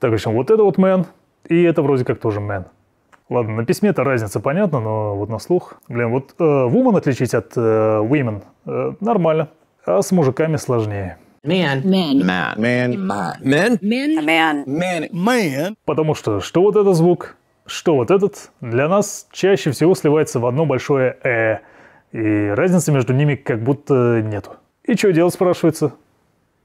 Так, причем вот это вот мен, и это вроде как тоже мен. Ладно, на письме-то разница понятна, но вот на слух. Блин, вот э, woman отличить от э, women э, нормально, а с мужиками сложнее. Man. Man. Man. Man. Man. Man. Man. Man. Man. Потому что что вот этот звук, что вот этот, для нас чаще всего сливается в одно большое «э», и разницы между ними как будто нету. И что делать, спрашивается?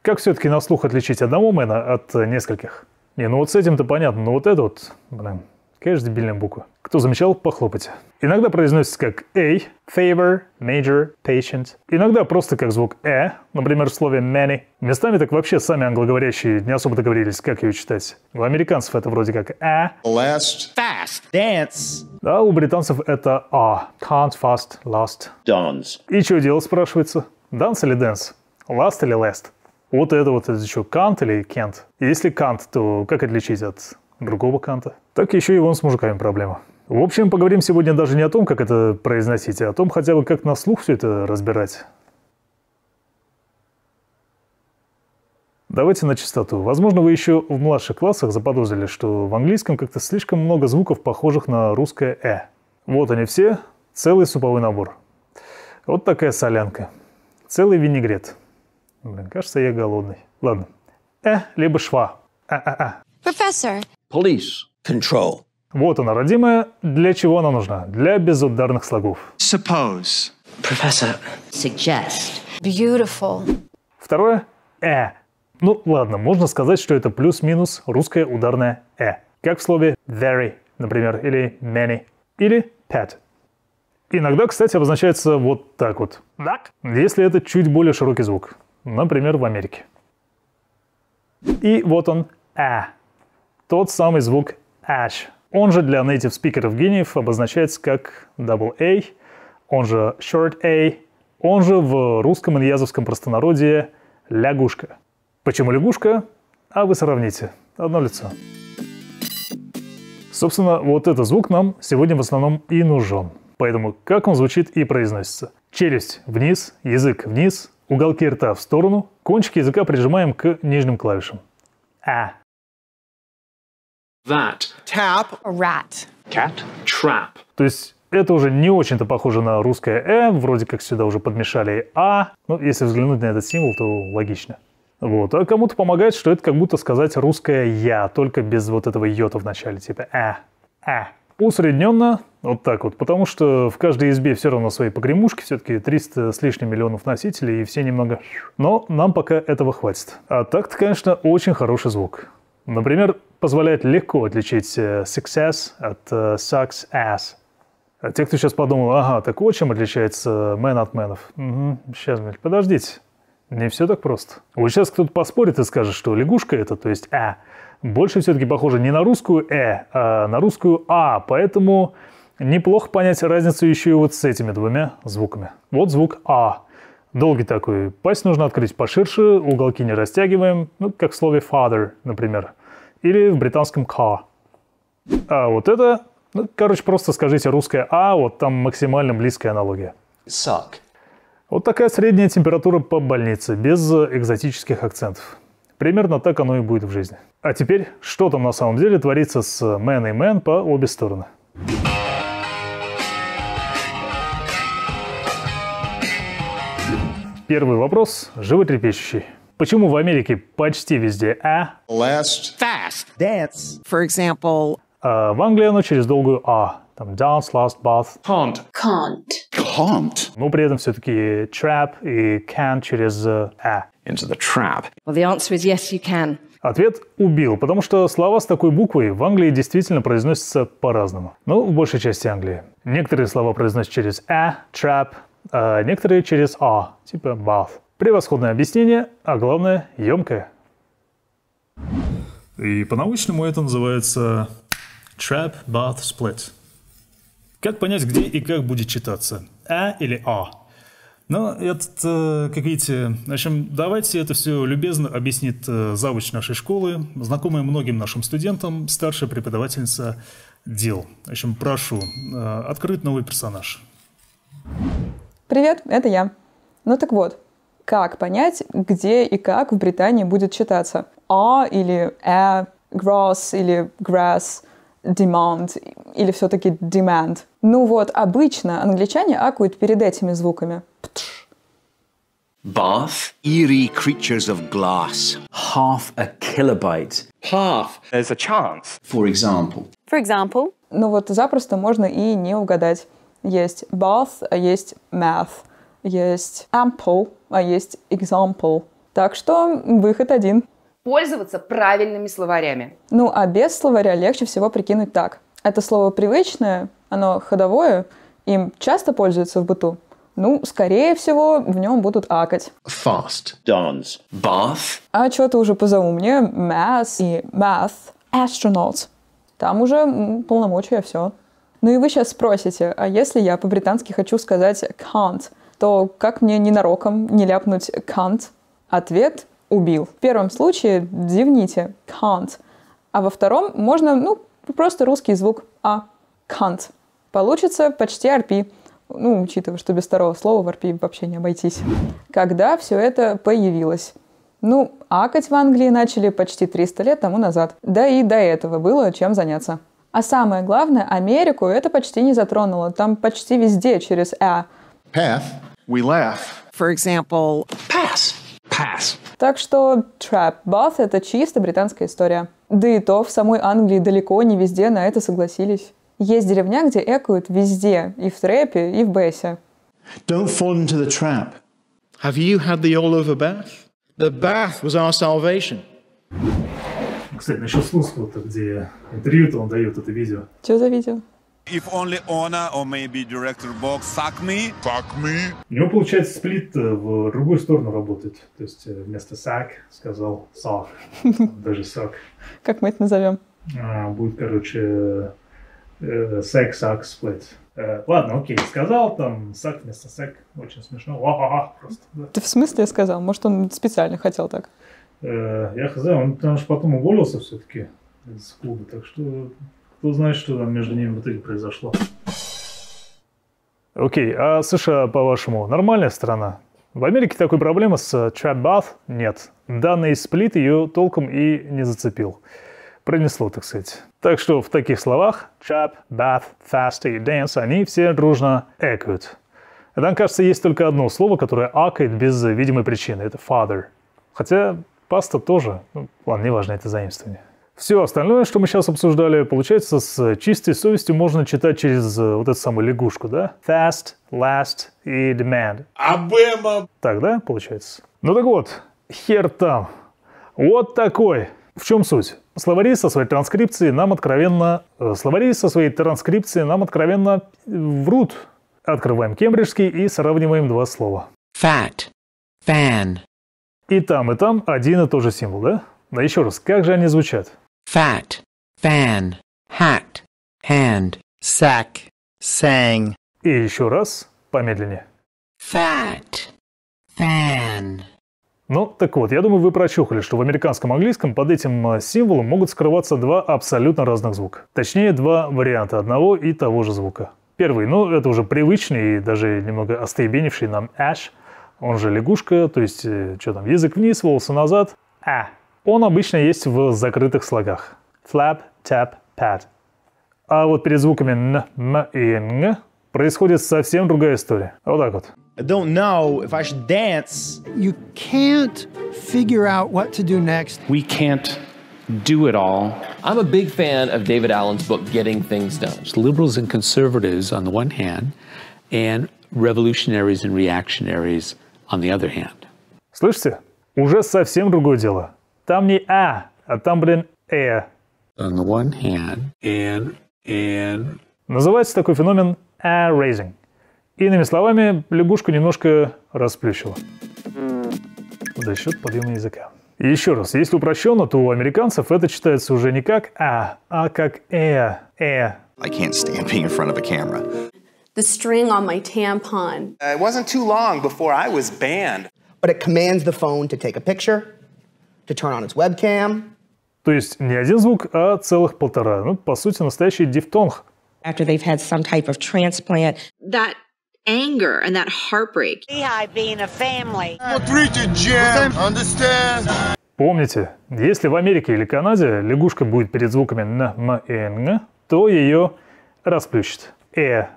Как все-таки на слух отличить одного мэна от нескольких? Не, ну вот с этим-то понятно, но вот это вот, блин, конечно, дебильная буква. Кто замечал, похлопайте. Иногда произносится как A, favor, major, patient. Иногда просто как звук э, например, в слове many. Местами так вообще сами англоговорящие не особо договорились, как ее читать. У американцев это вроде как а. Last. Fast. Dance. Да, у британцев это а. Can't, fast, last. Dance. И что делать, спрашивается? Dance или dance? Last или last? Вот это вот это еще Кант или Кент? Если Кант, то как отличить от другого Канта? Так еще и вон с мужиками проблема. В общем, поговорим сегодня даже не о том, как это произносить, а о том хотя бы, как на слух все это разбирать. Давайте на чистоту. Возможно, вы еще в младших классах заподозрили, что в английском как-то слишком много звуков, похожих на русское «э». Вот они все, целый суповой набор. Вот такая солянка. Целый винегрет. Блин, кажется, я голодный. Ладно. Э, либо шва. А-а-а. Professor. А, а. Police. Control. Вот она, родимая. Для чего она нужна? Для безударных слогов. Suppose. Professor. Suggest. Beautiful. Второе. Э. Ну, ладно, можно сказать, что это плюс-минус русское ударное «э». Как в слове «very», например, или «many», или «pet». Иногда, кстати, обозначается вот так вот. Так. Если это чуть более широкий звук например, в Америке. И вот он «а», тот самый звук «ash». Он же для native спикеров гениев обозначается как double A, он же short A, он же в русском и ильязовском простонародье лягушка. Почему лягушка? А вы сравните. Одно лицо. Собственно, вот этот звук нам сегодня в основном и нужен. Поэтому как он звучит и произносится. Челюсть вниз, язык вниз, Уголки рта в сторону, кончики языка прижимаем к нижним клавишам. А. That. Tap. Rat. Cat. Trap. То есть это уже не очень-то похоже на русское «э», вроде как сюда уже подмешали «а». Ну, если взглянуть на этот символ, то логично. Вот, а кому-то помогает, что это как будто сказать русское «я», только без вот этого йота в начале, типа «э», «э». А. Усредненно вот так вот. Потому что в каждой избе все равно свои погремушки, все-таки 300 с лишним миллионов носителей, и все немного... Но нам пока этого хватит. А так-то, конечно, очень хороший звук. Например, позволяет легко отличить э, success от э, sucks ass. А те, кто сейчас подумал, ага, так вот чем отличается man от менов. Угу, сейчас, подождите. Не все так просто. Вот сейчас кто-то поспорит и скажет, что лягушка это, то есть э, больше все-таки похоже не на русскую э, а на русскую а, поэтому Неплохо понять разницу еще и вот с этими двумя звуками. Вот звук А. Долгий такой. Пасть нужно открыть поширше, уголки не растягиваем, ну, как в слове father, например. Или в британском car. А вот это, ну, короче, просто скажите русское А, вот там максимально близкая аналогия. Suck. Вот такая средняя температура по больнице, без экзотических акцентов. Примерно так оно и будет в жизни. А теперь, что там на самом деле творится с Man и Man по обе стороны. Первый вопрос животрепещущий. Почему в Америке почти везде «а», last, fast, dance, for example, а в Англии оно через долгую «а», там dance, last, bath, can't, can't, can't, но ну, при этом все-таки trap и can через «а». Into the trap. Well, the answer is yes, you can. Ответ «убил», потому что слова с такой буквой в Англии действительно произносятся по-разному. Ну, в большей части Англии. Некоторые слова произносят через «а», «trap», а некоторые через «а», типа «bath». Превосходное объяснение, а главное, емкое. И по-научному это называется Trap Bath Split. Как понять, где и как будет читаться? А или А? Но ну, этот, э, как видите, в общем, давайте это все любезно объяснит э, завуч нашей школы, знакомая многим нашим студентам, старшая преподавательница дел. В общем, прошу, э, открыть новый персонаж. Привет, это я. Ну так вот, как понять, где и как в Британии будет читаться «а» или «э», «gross» или «grass», «demand» или все-таки «demand». Ну вот, обычно англичане акуют перед этими звуками. Птш. Bath, eerie creatures of glass. Half a kilobyte. Half, there's a chance. For example. For example. Ну вот запросто можно и не угадать есть bath, а есть math, есть ample, а есть example. Так что выход один. Пользоваться правильными словарями. Ну, а без словаря легче всего прикинуть так. Это слово привычное, оно ходовое, им часто пользуются в быту. Ну, скорее всего, в нем будут акать. Fast. Dance. Bath. А что-то уже позаумнее. Mass и math. Astronauts. Там уже полномочия все. Ну и вы сейчас спросите, а если я по-британски хочу сказать can't, то как мне ненароком не ляпнуть can't? Ответ – убил. В первом случае зевните can't, а во втором можно, ну, просто русский звук а can't. Получится почти RP. Ну, учитывая, что без второго слова в RP вообще не обойтись. Когда все это появилось? Ну, акать в Англии начали почти 300 лет тому назад. Да и до этого было чем заняться. А самое главное, Америку это почти не затронуло. Там почти везде через э. Path. We laugh. For example, pass. Pass. Так что trap bath — это чисто британская история. Да и то в самой Англии далеко не везде на это согласились. Есть деревня, где экают везде, и в трэпе, и в бэсе. Don't fall into the trap. Have you had the all-over bath? The bath was our salvation. Кстати, насчет Слуцкого-то, где интервью-то он дает, это видео. Что за видео? If only owner or maybe Director Box suck me. fuck me. У него, получается, сплит э, в другую сторону работает. То есть э, вместо suck сказал suck. Даже suck. Как мы это назовем? А, будет, короче, секс, э, suck сплит. Ладно, окей, сказал там suck вместо сек. Очень смешно. ва просто. Ты в смысле сказал? Может, он специально хотел так? Э, я хз, он там же потом уволился все-таки из клуба, так что кто знает, что там между ними в итоге произошло. Окей, а США, по-вашему, нормальная страна? В Америке такой проблемы с чат нет. Данный сплит ее толком и не зацепил. Пронесло, так сказать. Так что в таких словах чап, bath, fast и dance, они все дружно экают. И там, кажется, есть только одно слово, которое акает без видимой причины. Это father. Хотя Паста тоже. Ну, ладно, неважно, это заимствование. Все остальное, что мы сейчас обсуждали, получается, с чистой совестью можно читать через э, вот эту самую лягушку, да? Fast, last и demand. Абема! Так, да, получается? Ну так вот, хер там. Вот такой. В чем суть? Словари со своей транскрипцией нам откровенно... Э, словари со своей транскрипцией нам откровенно э, врут. Открываем кембриджский и сравниваем два слова. Fat. Fan. И там, и там один и тот же символ, да? Но еще раз, как же они звучат? Fat, fan, hat, hand, sack, sang. И еще раз, помедленнее. Fat, fan. Ну, так вот, я думаю, вы прочухали, что в американском английском под этим э, символом могут скрываться два абсолютно разных звука. Точнее, два варианта одного и того же звука. Первый, ну, это уже привычный и даже немного остаебенивший нам ash – он же лягушка, то есть, что там, язык вниз, волосы назад. А. Он обычно есть в закрытых слогах. Flap, tap, pat. А вот перед звуками н, м и н происходит совсем другая история. Вот так вот. I don't know if I should dance. You can't figure out what to do next. We can't do it all. I'm a big fan of David Allen's book, Getting Things Done. It's liberals and conservatives on the one hand, and revolutionaries and reactionaries on the other hand. Слышите? Уже совсем другое дело. Там не «а», а там, блин, «э». On the one hand, and, and... Называется такой феномен «а raising». Иными словами, лягушку немножко расплющило. За счет подъема языка. еще раз, если упрощенно, то у американцев это читается уже не как «а», а как «э», «э». I can't stand being in front of a camera the string on my tampon. It wasn't too long before I was banned. But it commands the phone to take a picture, to turn on its webcam. То есть не один звук, а целых полтора. Ну, по сути, настоящий дифтонг. After they've had some type of transplant. That anger and that heartbreak. Beehive being a family. Смотрите, Джем, understand? Помните, если в Америке или Канаде лягушка будет перед звуками на м то ее расплющит. Э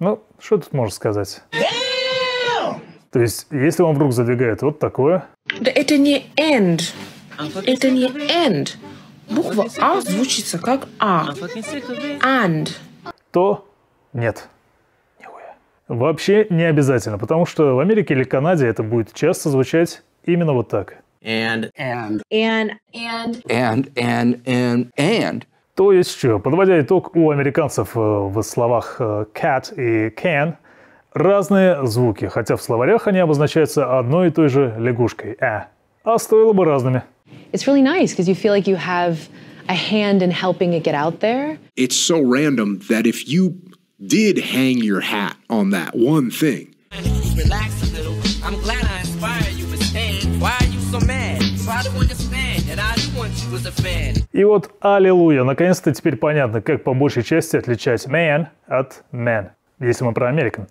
ну, что тут можно сказать? Damn! То есть, если он вдруг задвигает вот такое... Да это не end. Это не end. Буква А звучится как А. And. То нет. Вообще не обязательно, потому что в Америке или Канаде это будет часто звучать именно вот так. And, and, and, and, and, and, and, and. То есть, подводя итог, у американцев в словах cat и can разные звуки, хотя в словарях они обозначаются одной и той же лягушкой «э», а стоило бы разными. It's really nice, because you feel like you have a hand in helping it get out there. It's so random that if you did hang your hat on that one thing. Relax a little. I'm glad I inspired you with Why are you so mad? Try to understand that I want you as a fan. И вот аллилуйя, наконец-то теперь понятно, как по большей части отличать man от man, если мы про Американ.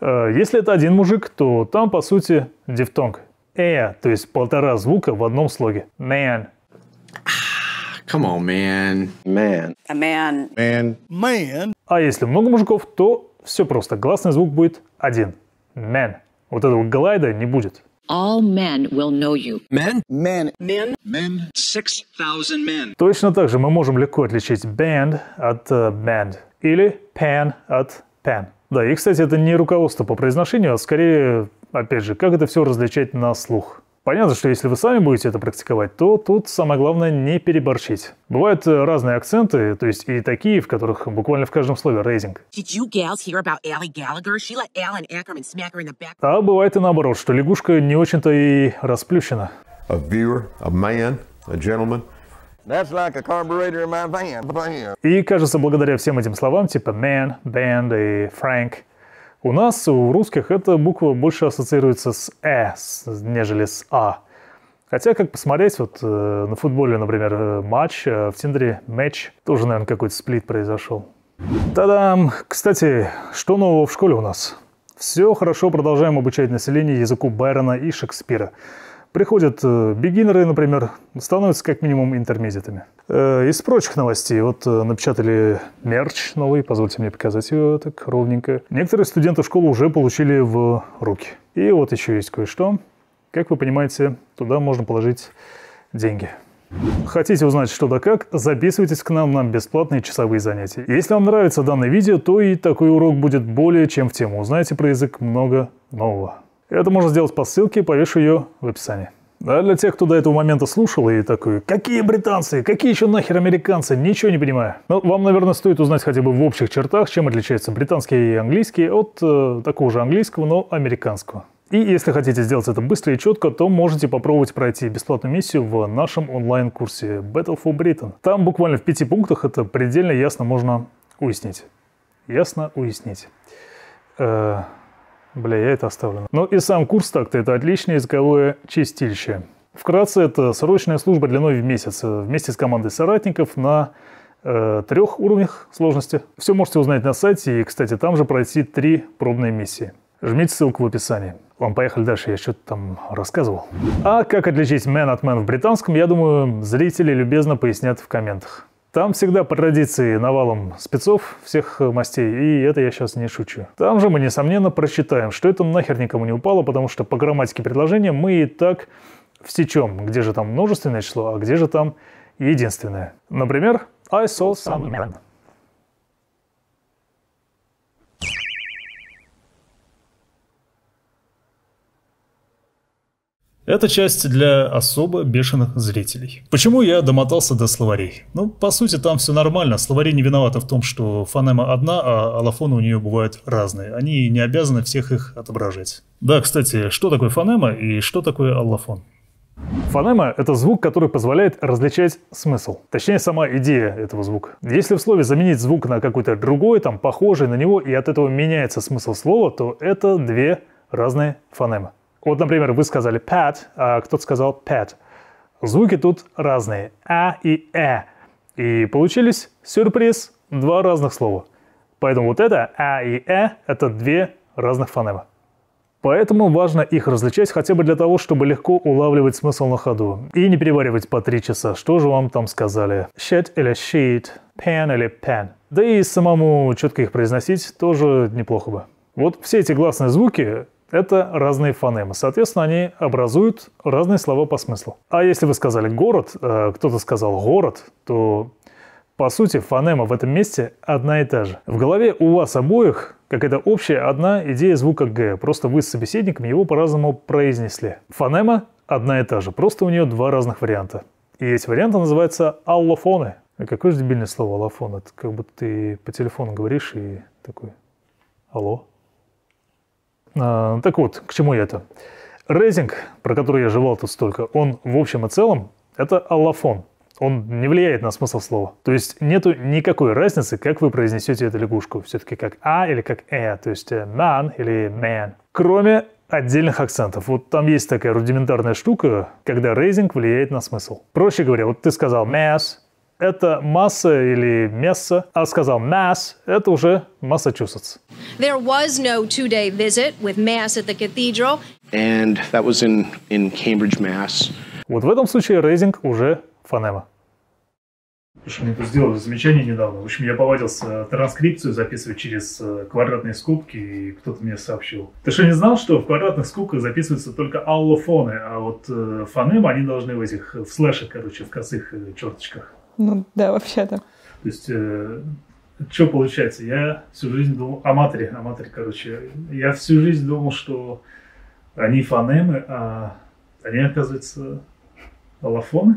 Э, если это один мужик, то там, по сути, дифтонг. Э, то есть полтора звука в одном слоге. Man. Ah, come on, man. Man. A а man. Man. Man. А если много мужиков, то все просто. Гласный звук будет один. Man. Вот этого глайда не будет. All men will know you. Men? Men. Men. Men. 6,000 men. Точно так же мы можем легко отличить band от uh, band или pan от pan. Да, и, кстати, это не руководство по произношению, а скорее, опять же, как это все различать на слух. Понятно, что если вы сами будете это практиковать, то тут самое главное не переборщить. Бывают э, разные акценты, то есть и такие, в которых буквально в каждом слове рейтинг. А бывает и наоборот, что лягушка не очень-то и расплющена. A viewer, a man, a gentleman, That's like a carburetor in my van. И, кажется, благодаря всем этим словам, типа man, band и frank, у нас, у русских, эта буква больше ассоциируется с «э», нежели с «а». Хотя, как посмотреть, вот э, на футболе, например, э, матч, э, в Тиндере матч, тоже, наверное, какой-то сплит произошел. Та-дам! Кстати, что нового в школе у нас? Все хорошо, продолжаем обучать население языку Байрона и Шекспира. Приходят э, бигинеры, например, становятся как минимум интермедиатами. Э, из прочих новостей, вот э, напечатали мерч новый, позвольте мне показать его так ровненько. Некоторые студенты школы уже получили в руки. И вот еще есть кое-что. Как вы понимаете, туда можно положить деньги. Хотите узнать что да как? Записывайтесь к нам на бесплатные часовые занятия. Если вам нравится данное видео, то и такой урок будет более чем в тему. Узнаете про язык много нового. Это можно сделать по ссылке, повешу ее в описании. А для тех, кто до этого момента слушал и такой, какие британцы, какие еще нахер американцы, ничего не понимаю. Но ну, вам, наверное, стоит узнать хотя бы в общих чертах, чем отличается британский и английский от э, такого же английского, но американского. И если хотите сделать это быстро и четко, то можете попробовать пройти бесплатную миссию в нашем онлайн-курсе Battle for Britain. Там буквально в пяти пунктах это предельно ясно можно уяснить. Ясно уяснить. Э -э Бля, я это оставлю. Ну и сам курс так-то это отличное языковое чистилище. Вкратце, это срочная служба длиной в месяц э, вместе с командой соратников на э, трех уровнях сложности. Все можете узнать на сайте и, кстати, там же пройти три пробные миссии. Жмите ссылку в описании. Вам поехали дальше, я что-то там рассказывал. А как отличить man от man в британском, я думаю, зрители любезно пояснят в комментах. Там всегда по традиции навалом спецов всех э, мастей, и это я сейчас не шучу. Там же мы, несомненно, прочитаем, что это нахер никому не упало, потому что по грамматике предложения мы и так всечем, где же там множественное число, а где же там единственное. Например, I saw some man. Это часть для особо бешеных зрителей. Почему я домотался до словарей? Ну, по сути, там все нормально. Словари не виноваты в том, что фонема одна, а аллофоны у нее бывают разные. Они не обязаны всех их отображать. Да, кстати, что такое фонема и что такое аллофон? Фонема — это звук, который позволяет различать смысл. Точнее, сама идея этого звука. Если в слове заменить звук на какой-то другой, там, похожий на него, и от этого меняется смысл слова, то это две разные фонемы. Вот, например, вы сказали pad, а кто-то сказал pet. Звуки тут разные, а и э. И получились, сюрприз, два разных слова. Поэтому вот это а и э – это две разных фонемы. Поэтому важно их различать хотя бы для того, чтобы легко улавливать смысл на ходу. И не переваривать по три часа, что же вам там сказали. Shit или sheet, pen или pen. Да и самому четко их произносить тоже неплохо бы. Вот все эти гласные звуки это разные фонемы. Соответственно, они образуют разные слова по смыслу. А если вы сказали «город», э, кто-то сказал «город», то по сути, фонема в этом месте одна и та же. В голове у вас обоих какая-то общая одна идея звука «г», просто вы с собеседником его по-разному произнесли. Фонема одна и та же, просто у нее два разных варианта. И эти варианты называются «аллофоны». А какое же дебильное слово «аллофон»? Это как будто ты по телефону говоришь и такой «алло». А, так вот, к чему я это? Резинг, про который я жевал тут столько, он в общем и целом это аллофон. Он не влияет на смысл слова. То есть нету никакой разницы, как вы произнесете эту лягушку. Все-таки как «а» или как «э», то есть «man» или «man». Кроме отдельных акцентов. Вот там есть такая рудиментарная штука, когда рейзинг влияет на смысл. Проще говоря, вот ты сказал «mass», это масса или месса, а сказал mass – это уже Массачусетс. There was no two-day visit with mass at the cathedral. And that was in, in Cambridge, Mass. Вот в этом случае рейтинг уже фонема. Слушай, мне тут сделали замечание недавно. В общем, я повадился э, транскрипцию записывать через э, квадратные скобки, и кто-то мне сообщил. Ты что, не знал, что в квадратных скобках записываются только аллофоны, а вот э, фонемы, они должны в этих, в слэшах, короче, в косых черточках. Ну да, вообще-то. То есть, э, что получается? Я всю жизнь думал... О матери, о матери, короче. Я всю жизнь думал, что они фонемы, а они, оказывается, аллофоны.